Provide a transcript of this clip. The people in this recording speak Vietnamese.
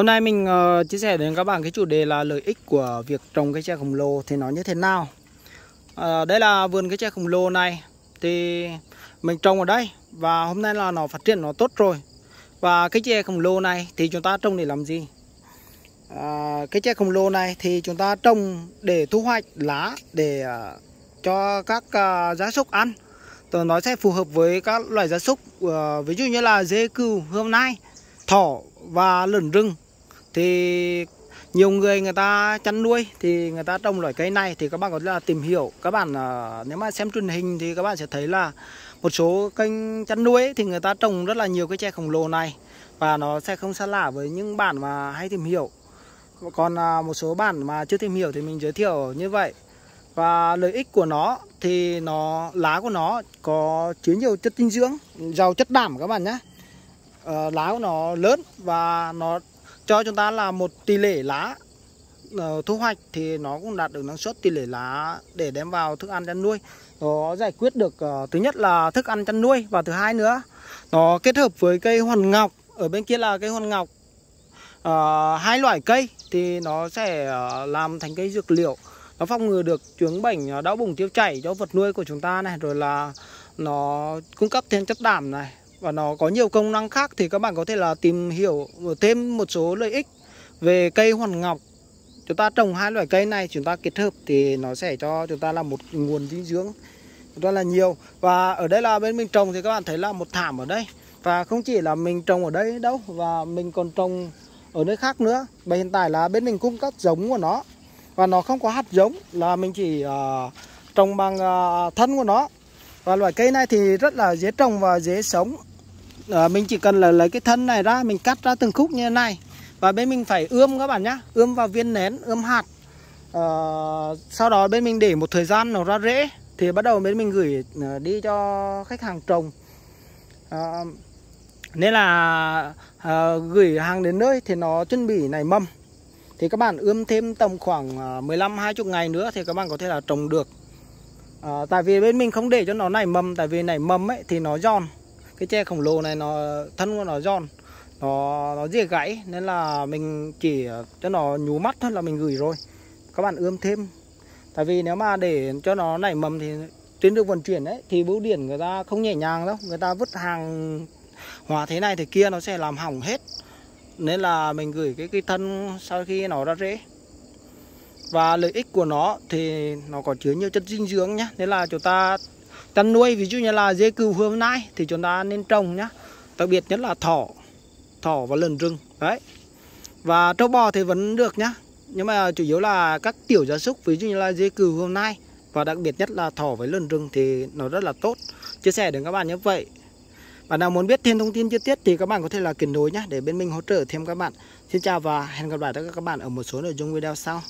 Hôm nay mình uh, chia sẻ đến các bạn cái chủ đề là lợi ích của việc trồng cây tre khổng lồ thì nó như thế nào. Uh, đây là vườn cây tre khổng lồ này thì mình trồng ở đây và hôm nay là nó phát triển nó tốt rồi. Và cây tre khổng lồ này thì chúng ta trồng để làm gì? uh, cây tre khổng lồ này thì chúng ta trồng để thu hoạch lá để uh, cho các uh, gia súc ăn. Thì nó sẽ phù hợp với các loài gia súc uh, ví dụ như là dê cừu, hôm nay, thỏ và lợn rừng thì nhiều người người ta chăn nuôi thì người ta trồng loại cây này thì các bạn có thể là tìm hiểu các bạn à, nếu mà xem truyền hình thì các bạn sẽ thấy là một số kênh chăn nuôi thì người ta trồng rất là nhiều cái chè khổng lồ này và nó sẽ không xa lạ với những bạn mà hay tìm hiểu còn à, một số bạn mà chưa tìm hiểu thì mình giới thiệu như vậy và lợi ích của nó thì nó lá của nó có chứa nhiều chất dinh dưỡng giàu chất đảm các bạn nhé ờ, lá của nó lớn và nó cho chúng ta là một tỷ lệ lá ờ, thu hoạch thì nó cũng đạt được năng suất tỷ lệ lá để đem vào thức ăn chăn nuôi nó giải quyết được ờ, thứ nhất là thức ăn chăn nuôi và thứ hai nữa nó kết hợp với cây hoàn ngọc ở bên kia là cây hoàn ngọc à, hai loại cây thì nó sẽ làm thành cây dược liệu nó phòng ngừa được chứng bệnh đau bụng tiêu chảy cho vật nuôi của chúng ta này rồi là nó cung cấp thêm chất đạm này và nó có nhiều công năng khác thì các bạn có thể là tìm hiểu thêm một số lợi ích về cây hoàn ngọc chúng ta trồng hai loại cây này chúng ta kết hợp thì nó sẽ cho chúng ta là một nguồn dinh dưỡng rất là nhiều và ở đây là bên mình trồng thì các bạn thấy là một thảm ở đây và không chỉ là mình trồng ở đây đâu và mình còn trồng ở nơi khác nữa và hiện tại là bên mình cung cấp giống của nó và nó không có hạt giống là mình chỉ uh, trồng bằng uh, thân của nó và loại cây này thì rất là dễ trồng và dễ sống à, mình chỉ cần là lấy cái thân này ra mình cắt ra từng khúc như thế này và bên mình phải ươm các bạn nhá ươm vào viên nén ươm hạt à, sau đó bên mình để một thời gian nó ra rễ thì bắt đầu bên mình gửi ờ, đi cho khách hàng trồng à, nên là à, gửi hàng đến nơi thì nó chuẩn bị nảy mầm thì các bạn ươm thêm tầm khoảng 15 20 ngày nữa thì các bạn có thể là trồng được à, tại vì bên mình không để cho nó nảy mầm tại vì nảy mầm ấy thì nó giòn cái tre khổng lồ này nó thân của nó giòn nó nó dễ gãy nên là mình chỉ cho nó nhú mắt thôi là mình gửi rồi các bạn ươm thêm tại vì nếu mà để cho nó nảy mầm thì tuyến đường vận chuyển đấy thì bưu điện người ta không nhẹ nhàng đâu người ta vứt hàng hòa thế này thì kia nó sẽ làm hỏng hết nên là mình gửi cái cái thân sau khi nó ra rễ và lợi ích của nó thì nó có chứa nhiều chất dinh dưỡng nhé nên là chúng ta chăn nuôi ví dụ như là dê cừu hôm nay thì chúng ta nên trồng nhá đặc biệt nhất là thỏ thỏ và lợn rừng đấy và trâu bò thì vẫn được nhá nhưng mà chủ yếu là các tiểu gia súc ví dụ như là dê cừu hôm nay và đặc biệt nhất là thỏ với lợn rừng thì nó rất là tốt chia sẻ đến các bạn như vậy bạn nào muốn biết thêm thông tin chi tiết thì các bạn có thể là kết nối nhé để bên mình hỗ trợ thêm các bạn. Xin chào và hẹn gặp lại tất cả các bạn ở một số nội dung video sau.